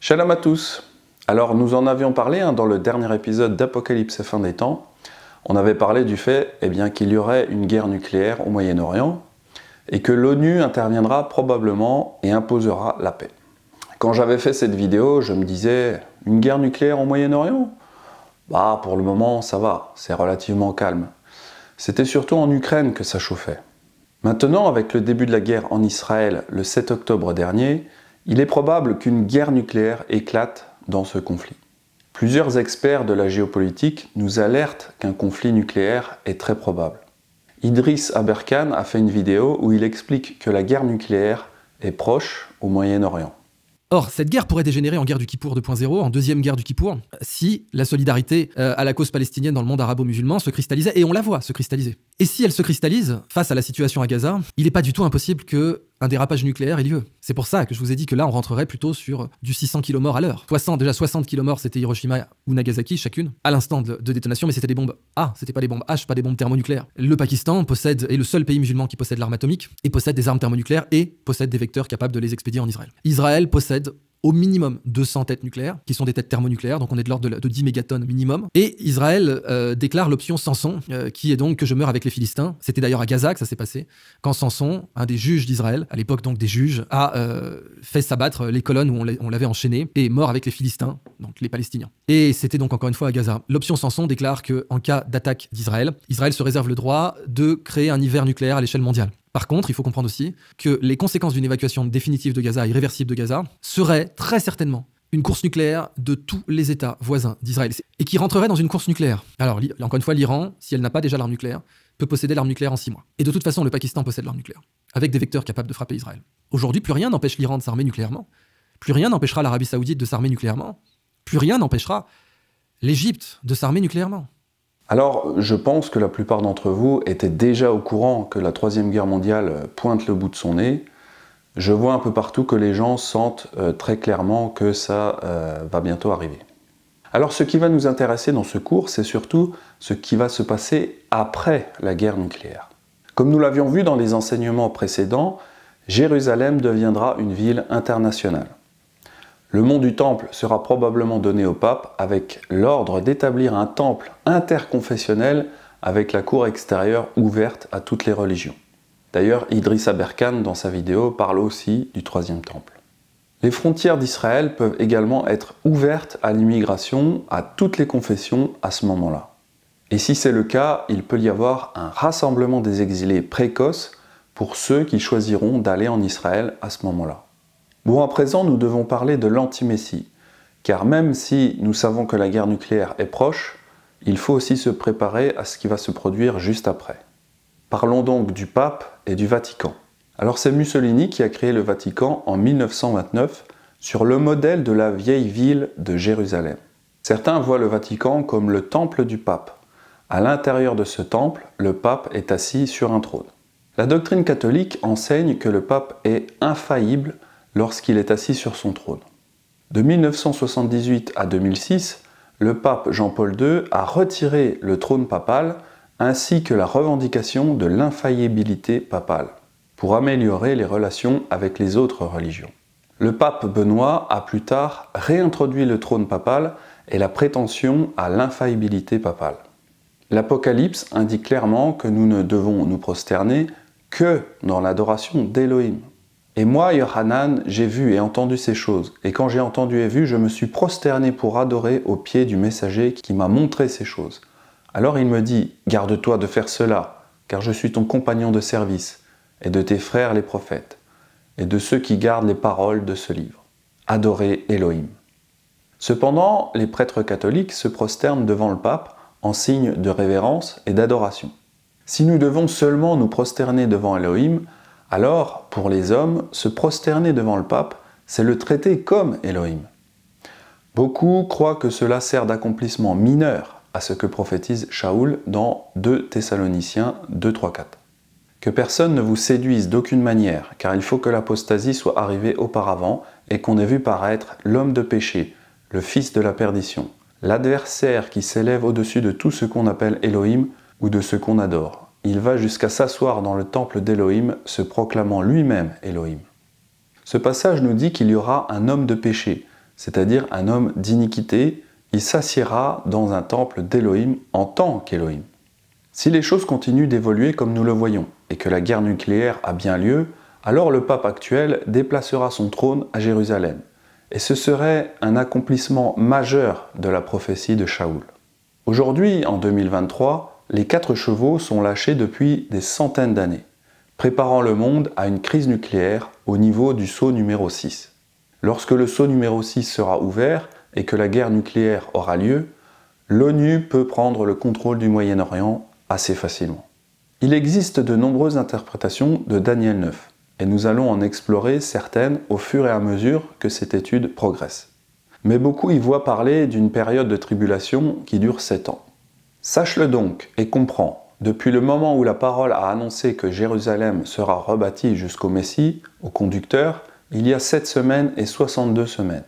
Shalom à tous Alors nous en avions parlé hein, dans le dernier épisode d'Apocalypse et fin des temps. On avait parlé du fait eh bien, qu'il y aurait une guerre nucléaire au Moyen-Orient et que l'ONU interviendra probablement et imposera la paix. Quand j'avais fait cette vidéo, je me disais « Une guerre nucléaire au Moyen-Orient ?» Bah pour le moment ça va, c'est relativement calme. C'était surtout en Ukraine que ça chauffait. Maintenant, avec le début de la guerre en Israël le 7 octobre dernier, il est probable qu'une guerre nucléaire éclate dans ce conflit. Plusieurs experts de la géopolitique nous alertent qu'un conflit nucléaire est très probable. Idriss Aberkan a fait une vidéo où il explique que la guerre nucléaire est proche au Moyen-Orient. Or, cette guerre pourrait dégénérer en guerre du Kippour 2.0, en deuxième guerre du Kippour, si la solidarité euh, à la cause palestinienne dans le monde arabo-musulman se cristallisait, et on la voit se cristalliser. Et si elle se cristallise face à la situation à Gaza, il n'est pas du tout impossible que un dérapage nucléaire, il lieu. C'est pour ça que je vous ai dit que là, on rentrerait plutôt sur du 600 km à l'heure. 60, déjà 60 km, c'était Hiroshima ou Nagasaki chacune, à l'instant de, détonation, mais c'était des bombes A, c'était pas des bombes H, pas des bombes thermonucléaires. Le Pakistan possède, est le seul pays musulman qui possède l'arme atomique, et possède des armes thermonucléaires, et possède des vecteurs capables de les expédier en Israël. Israël possède au minimum 200 têtes nucléaires, qui sont des têtes thermonucléaires, donc on est de l'ordre de, 10 mégatonnes minimum. Et Israël euh, déclare l'option Samson, euh, qui est donc que je meurs avec les Philistins. C'était d'ailleurs à Gaza que ça s'est passé, quand Samson, un des juges d'Israël, à l'époque donc des juges, a euh, fait s'abattre les colonnes où on l'avait enchaîné et mort avec les Philistins, donc les Palestiniens. Et c'était donc encore une fois à Gaza. L'option Samson déclare que en cas d'attaque d'Israël, Israël se réserve le droit de créer un hiver nucléaire à l'échelle mondiale. Par contre, il faut comprendre aussi que les conséquences d'une évacuation définitive de Gaza, irréversible de Gaza, seraient très certainement une course nucléaire de tous les États voisins d'Israël et qui rentrerait dans une course nucléaire. Alors, encore une fois, l'Iran, si elle n'a pas déjà l'arme nucléaire, peut posséder l'arme nucléaire en six mois. Et de toute façon, le Pakistan possède l'arme nucléaire, avec des vecteurs capables de frapper Israël. Aujourd'hui, plus rien n'empêche l'Iran de s'armer nucléairement. Plus rien n'empêchera l'Arabie saoudite de s'armer nucléairement. Plus rien n'empêchera l'Égypte de s'armer nucléairement. Alors, je pense que la plupart d'entre vous étaient déjà au courant que la Troisième Guerre mondiale pointe le bout de son nez. Je vois un peu partout que les gens sentent euh, très clairement que ça euh, va bientôt arriver. Alors, ce qui va nous intéresser dans ce cours, c'est surtout ce qui va se passer après la guerre nucléaire. Comme nous l'avions vu dans les enseignements précédents, Jérusalem deviendra une ville internationale. Le mont du Temple sera probablement donné au pape avec l'ordre d'établir un temple interconfessionnel avec la cour extérieure ouverte à toutes les religions. D'ailleurs, Idriss Aberkan, dans sa vidéo, parle aussi du troisième temple. Les frontières d'Israël peuvent également être ouvertes à l'immigration, à toutes les confessions à ce moment-là. Et si c'est le cas, il peut y avoir un rassemblement des exilés précoces pour ceux qui choisiront d'aller en Israël à ce moment-là. Bon, à présent, nous devons parler de l'Antimessie, car même si nous savons que la guerre nucléaire est proche, il faut aussi se préparer à ce qui va se produire juste après. Parlons donc du pape et du Vatican. Alors c'est Mussolini qui a créé le Vatican en 1929 sur le modèle de la vieille ville de Jérusalem. Certains voient le Vatican comme le temple du pape. À l'intérieur de ce temple, le pape est assis sur un trône. La doctrine catholique enseigne que le pape est infaillible lorsqu'il est assis sur son trône. De 1978 à 2006, le pape Jean-Paul II a retiré le trône papal ainsi que la revendication de l'infaillibilité papale pour améliorer les relations avec les autres religions. Le pape Benoît a plus tard réintroduit le trône papal et la prétention à l'infaillibilité papale. L'Apocalypse indique clairement que nous ne devons nous prosterner que dans l'adoration d'Élohim, et moi, Yohanan, j'ai vu et entendu ces choses. Et quand j'ai entendu et vu, je me suis prosterné pour adorer au pied du messager qui m'a montré ces choses. Alors il me dit, garde-toi de faire cela, car je suis ton compagnon de service, et de tes frères les prophètes, et de ceux qui gardent les paroles de ce livre. Adorez Elohim. Cependant, les prêtres catholiques se prosternent devant le pape en signe de révérence et d'adoration. Si nous devons seulement nous prosterner devant Elohim, alors, pour les hommes, se prosterner devant le pape, c'est le traiter comme Elohim. Beaucoup croient que cela sert d'accomplissement mineur à ce que prophétise Shaoul dans 2 Thessaloniciens 2, 3, 4. Que personne ne vous séduise d'aucune manière, car il faut que l'apostasie soit arrivée auparavant et qu'on ait vu paraître l'homme de péché, le fils de la perdition, l'adversaire qui s'élève au-dessus de tout ce qu'on appelle Elohim ou de ce qu'on adore, il va jusqu'à s'asseoir dans le temple d'Élohim, se proclamant lui-même Elohim. Ce passage nous dit qu'il y aura un homme de péché, c'est-à-dire un homme d'iniquité, il s'assiera dans un temple d'Élohim en tant qu'Élohim. Si les choses continuent d'évoluer comme nous le voyons, et que la guerre nucléaire a bien lieu, alors le pape actuel déplacera son trône à Jérusalem. Et ce serait un accomplissement majeur de la prophétie de Shaoul. Aujourd'hui, en 2023, les quatre chevaux sont lâchés depuis des centaines d'années, préparant le monde à une crise nucléaire au niveau du saut numéro 6. Lorsque le saut numéro 6 sera ouvert et que la guerre nucléaire aura lieu, l'ONU peut prendre le contrôle du Moyen-Orient assez facilement. Il existe de nombreuses interprétations de Daniel 9, et nous allons en explorer certaines au fur et à mesure que cette étude progresse. Mais beaucoup y voient parler d'une période de tribulation qui dure 7 ans. Sache-le donc et comprends, depuis le moment où la parole a annoncé que Jérusalem sera rebâtie jusqu'au Messie, au conducteur, il y a sept semaines et 62 semaines.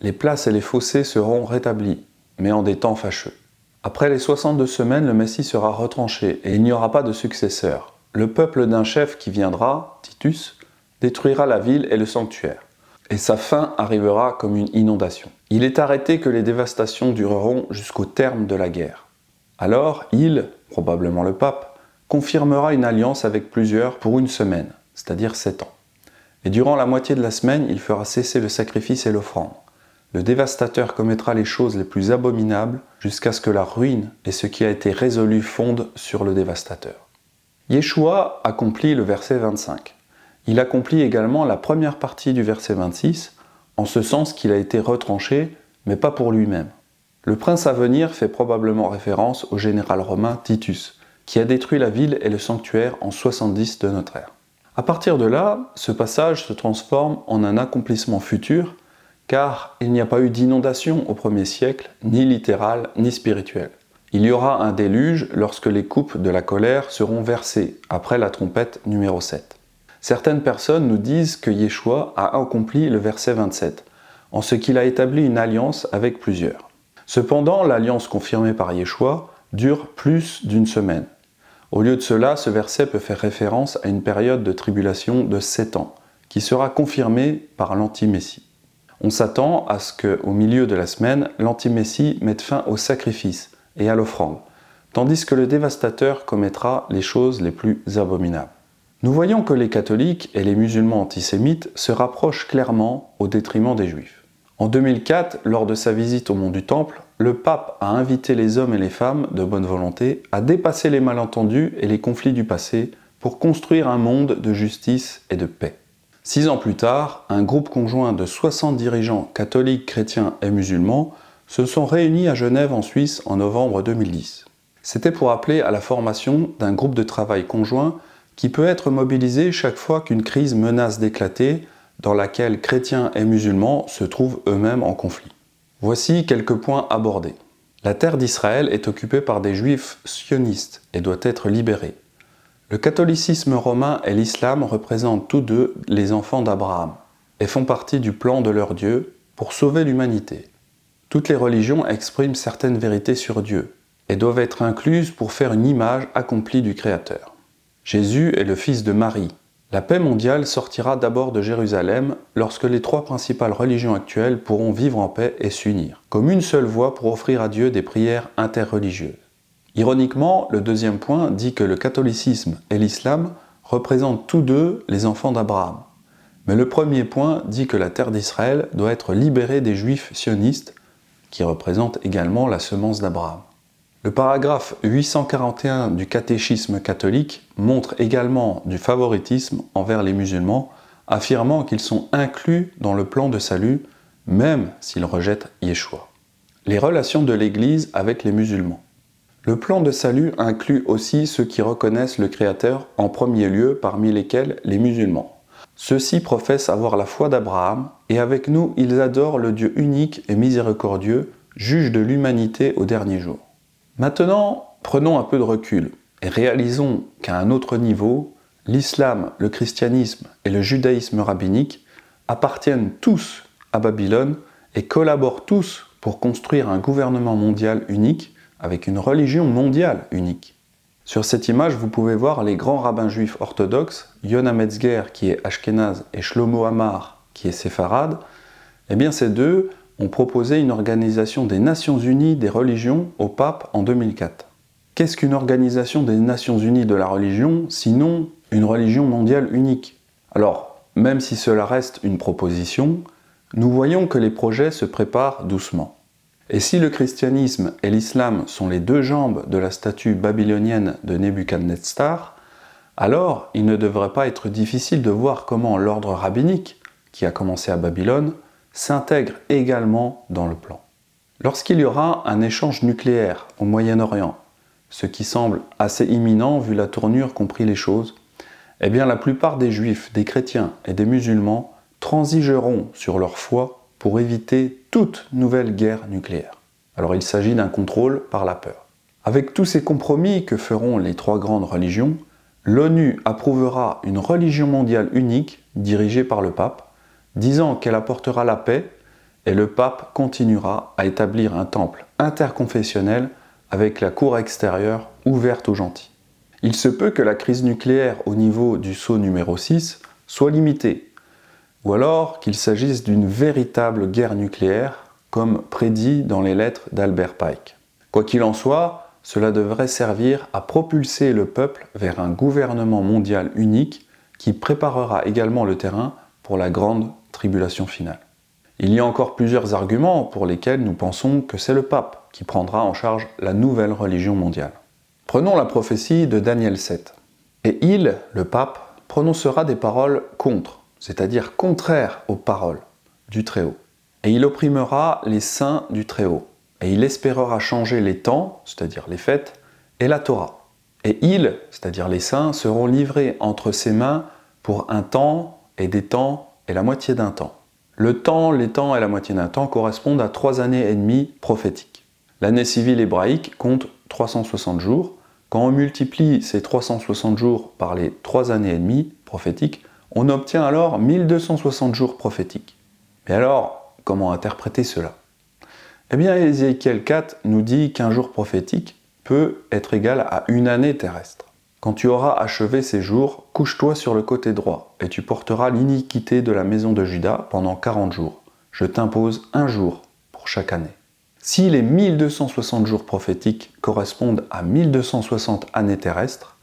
Les places et les fossés seront rétablis, mais en des temps fâcheux. Après les 62 semaines, le Messie sera retranché et il n'y aura pas de successeur. Le peuple d'un chef qui viendra, Titus, détruira la ville et le sanctuaire, et sa fin arrivera comme une inondation. Il est arrêté que les dévastations dureront jusqu'au terme de la guerre. Alors il, probablement le pape, confirmera une alliance avec plusieurs pour une semaine, c'est-à-dire sept ans. Et durant la moitié de la semaine, il fera cesser le sacrifice et l'offrande. Le dévastateur commettra les choses les plus abominables jusqu'à ce que la ruine et ce qui a été résolu fondent sur le dévastateur. Yeshua accomplit le verset 25. Il accomplit également la première partie du verset 26, en ce sens qu'il a été retranché, mais pas pour lui-même. Le prince à venir fait probablement référence au général romain Titus, qui a détruit la ville et le sanctuaire en 70 de notre ère. A partir de là, ce passage se transforme en un accomplissement futur, car il n'y a pas eu d'inondation au premier siècle, ni littérale ni spirituelle. Il y aura un déluge lorsque les coupes de la colère seront versées, après la trompette numéro 7. Certaines personnes nous disent que Yeshua a accompli le verset 27, en ce qu'il a établi une alliance avec plusieurs. Cependant, l'alliance confirmée par Yeshua dure plus d'une semaine. Au lieu de cela, ce verset peut faire référence à une période de tribulation de 7 ans, qui sera confirmée par l'anti-messie. On s'attend à ce que, au milieu de la semaine, l'anti-messie mette fin au sacrifice et à l'offrande, tandis que le dévastateur commettra les choses les plus abominables. Nous voyons que les catholiques et les musulmans antisémites se rapprochent clairement au détriment des juifs. En 2004, lors de sa visite au Mont du Temple, le pape a invité les hommes et les femmes de bonne volonté à dépasser les malentendus et les conflits du passé pour construire un monde de justice et de paix. Six ans plus tard, un groupe conjoint de 60 dirigeants catholiques, chrétiens et musulmans se sont réunis à Genève en Suisse en novembre 2010. C'était pour appeler à la formation d'un groupe de travail conjoint qui peut être mobilisé chaque fois qu'une crise menace d'éclater dans laquelle chrétiens et musulmans se trouvent eux-mêmes en conflit. Voici quelques points abordés. La terre d'Israël est occupée par des juifs sionistes et doit être libérée. Le catholicisme romain et l'islam représentent tous deux les enfants d'Abraham et font partie du plan de leur Dieu pour sauver l'humanité. Toutes les religions expriment certaines vérités sur Dieu et doivent être incluses pour faire une image accomplie du Créateur. Jésus est le fils de Marie, la paix mondiale sortira d'abord de Jérusalem lorsque les trois principales religions actuelles pourront vivre en paix et s'unir, comme une seule voie pour offrir à Dieu des prières interreligieuses. Ironiquement, le deuxième point dit que le catholicisme et l'islam représentent tous deux les enfants d'Abraham. Mais le premier point dit que la terre d'Israël doit être libérée des juifs sionistes, qui représentent également la semence d'Abraham. Le paragraphe 841 du catéchisme catholique montre également du favoritisme envers les musulmans, affirmant qu'ils sont inclus dans le plan de salut, même s'ils rejettent Yeshua. Les relations de l'Église avec les musulmans. Le plan de salut inclut aussi ceux qui reconnaissent le Créateur en premier lieu, parmi lesquels les musulmans. Ceux-ci professent avoir la foi d'Abraham, et avec nous ils adorent le Dieu unique et miséricordieux, juge de l'humanité au dernier jour. Maintenant, prenons un peu de recul et réalisons qu'à un autre niveau, l'islam, le christianisme et le judaïsme rabbinique appartiennent tous à Babylone et collaborent tous pour construire un gouvernement mondial unique avec une religion mondiale unique. Sur cette image, vous pouvez voir les grands rabbins juifs orthodoxes, Yonah Metzger qui est Ashkenaz, et Shlomo Amar qui est séfarade. Eh bien, ces deux ont proposé une organisation des Nations Unies des religions au pape en 2004. Qu'est-ce qu'une organisation des Nations Unies de la religion, sinon une religion mondiale unique Alors, même si cela reste une proposition, nous voyons que les projets se préparent doucement. Et si le christianisme et l'islam sont les deux jambes de la statue babylonienne de Nebuchadnezzar, alors il ne devrait pas être difficile de voir comment l'ordre rabbinique, qui a commencé à Babylone, s'intègre également dans le plan. Lorsqu'il y aura un échange nucléaire au Moyen-Orient, ce qui semble assez imminent vu la tournure qu'ont pris les choses, eh bien la plupart des juifs, des chrétiens et des musulmans transigeront sur leur foi pour éviter toute nouvelle guerre nucléaire. Alors il s'agit d'un contrôle par la peur. Avec tous ces compromis que feront les trois grandes religions, l'ONU approuvera une religion mondiale unique dirigée par le pape, disant qu'elle apportera la paix, et le pape continuera à établir un temple interconfessionnel avec la cour extérieure ouverte aux gentils. Il se peut que la crise nucléaire au niveau du saut numéro 6 soit limitée, ou alors qu'il s'agisse d'une véritable guerre nucléaire, comme prédit dans les lettres d'Albert Pike. Quoi qu'il en soit, cela devrait servir à propulser le peuple vers un gouvernement mondial unique qui préparera également le terrain pour la grande tribulation finale. Il y a encore plusieurs arguments pour lesquels nous pensons que c'est le pape qui prendra en charge la nouvelle religion mondiale. Prenons la prophétie de Daniel 7. Et il, le pape, prononcera des paroles contre, c'est-à-dire contraires aux paroles du Très-Haut. Et il opprimera les saints du Très-Haut. Et il espérera changer les temps, c'est-à-dire les fêtes, et la Torah. Et ils, c'est-à-dire les saints, seront livrés entre ses mains pour un temps et des temps et la moitié d'un temps. Le temps, les temps et la moitié d'un temps correspondent à trois années et demie prophétiques. L'année civile hébraïque compte 360 jours. Quand on multiplie ces 360 jours par les trois années et demie prophétiques, on obtient alors 1260 jours prophétiques. Mais alors, comment interpréter cela Eh bien, Ézéchiel 4 nous dit qu'un jour prophétique peut être égal à une année terrestre. Quand tu auras achevé ces jours, couche-toi sur le côté droit, et tu porteras l'iniquité de la maison de Judas pendant 40 jours. Je t'impose un jour pour chaque année. Si les 1260 jours prophétiques correspondent à 1260 années terrestres,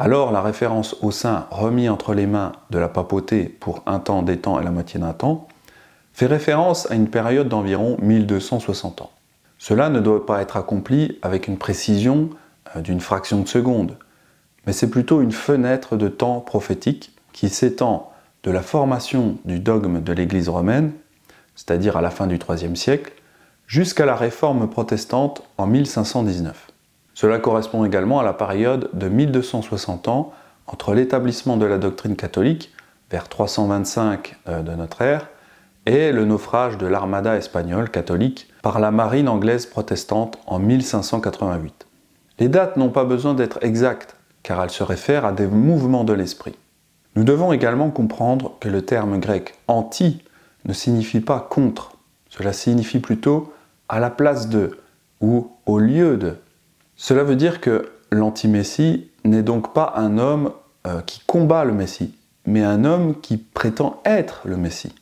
alors la référence au saint remis entre les mains de la papauté pour un temps, des temps et la moitié d'un temps fait référence à une période d'environ 1260 ans. Cela ne doit pas être accompli avec une précision euh, d'une fraction de seconde, mais c'est plutôt une fenêtre de temps prophétique qui s'étend de la formation du dogme de l'Église romaine, c'est-à-dire à la fin du IIIe siècle, jusqu'à la réforme protestante en 1519. Cela correspond également à la période de 1260 ans entre l'établissement de la doctrine catholique, vers 325 euh, de notre ère, et le naufrage de l'armada espagnole catholique par la marine anglaise protestante en 1588. Les dates n'ont pas besoin d'être exactes car elle se réfère à des mouvements de l'esprit. Nous devons également comprendre que le terme grec anti ne signifie pas contre, cela signifie plutôt à la place de ou au lieu de. Cela veut dire que l'anti-messie n'est donc pas un homme euh, qui combat le messie, mais un homme qui prétend être le messie.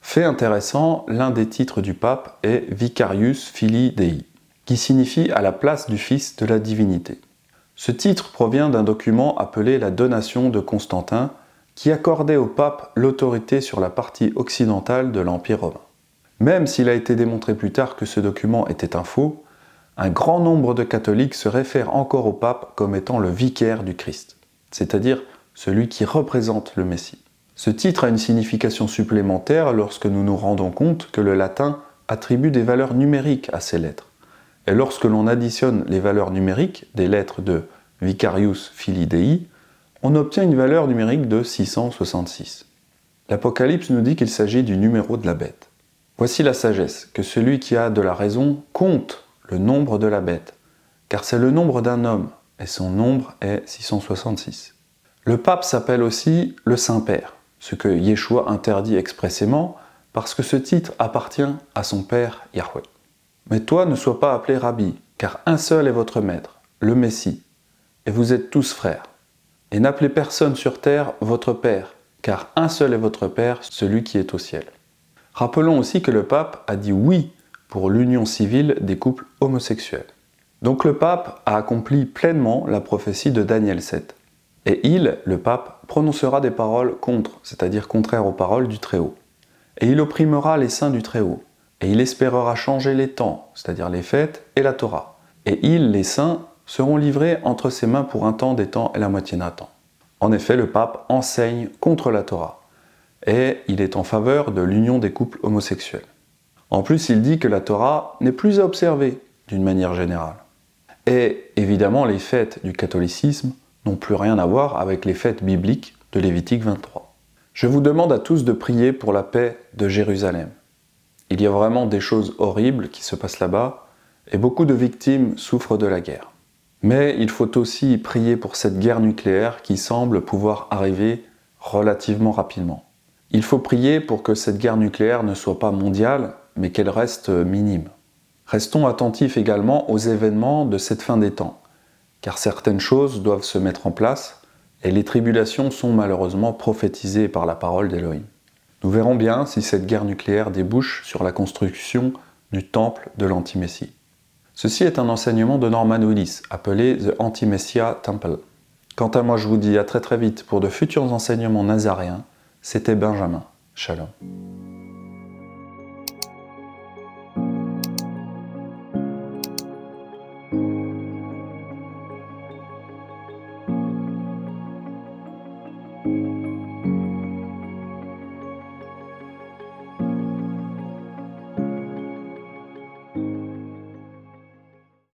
Fait intéressant, l'un des titres du pape est Vicarius Filii Dei, qui signifie à la place du Fils de la divinité. Ce titre provient d'un document appelé la Donation de Constantin, qui accordait au pape l'autorité sur la partie occidentale de l'Empire romain. Même s'il a été démontré plus tard que ce document était un faux, un grand nombre de catholiques se réfèrent encore au pape comme étant le vicaire du Christ, c'est-à-dire celui qui représente le Messie. Ce titre a une signification supplémentaire lorsque nous nous rendons compte que le latin attribue des valeurs numériques à ces lettres. Et lorsque l'on additionne les valeurs numériques des lettres de Vicarius Philidei, on obtient une valeur numérique de 666. L'Apocalypse nous dit qu'il s'agit du numéro de la bête. Voici la sagesse, que celui qui a de la raison compte le nombre de la bête, car c'est le nombre d'un homme, et son nombre est 666. Le pape s'appelle aussi le Saint-Père, ce que Yeshua interdit expressément, parce que ce titre appartient à son Père Yahweh. Mais toi ne sois pas appelé rabbi, car un seul est votre maître, le Messie, et vous êtes tous frères. Et n'appelez personne sur terre votre Père, car un seul est votre Père, celui qui est au ciel. Rappelons aussi que le pape a dit oui pour l'union civile des couples homosexuels. Donc le pape a accompli pleinement la prophétie de Daniel 7. Et il, le pape, prononcera des paroles contre, c'est-à-dire contraires aux paroles du Très-Haut. Et il opprimera les saints du Très-Haut. Et il espérera changer les temps, c'est-à-dire les fêtes, et la Torah. Et ils, les saints, seront livrés entre ses mains pour un temps des temps et la moitié d'un temps. En effet, le pape enseigne contre la Torah, et il est en faveur de l'union des couples homosexuels. En plus, il dit que la Torah n'est plus à observer, d'une manière générale. Et évidemment, les fêtes du catholicisme n'ont plus rien à voir avec les fêtes bibliques de Lévitique 23. Je vous demande à tous de prier pour la paix de Jérusalem. Il y a vraiment des choses horribles qui se passent là-bas, et beaucoup de victimes souffrent de la guerre. Mais il faut aussi prier pour cette guerre nucléaire qui semble pouvoir arriver relativement rapidement. Il faut prier pour que cette guerre nucléaire ne soit pas mondiale, mais qu'elle reste minime. Restons attentifs également aux événements de cette fin des temps, car certaines choses doivent se mettre en place, et les tribulations sont malheureusement prophétisées par la parole d'Élohim. Nous verrons bien si cette guerre nucléaire débouche sur la construction du temple de l'Antimessie. Ceci est un enseignement de Norman Willis, appelé The Antimessia Temple. Quant à moi, je vous dis à très très vite pour de futurs enseignements nazariens. C'était Benjamin. Shalom.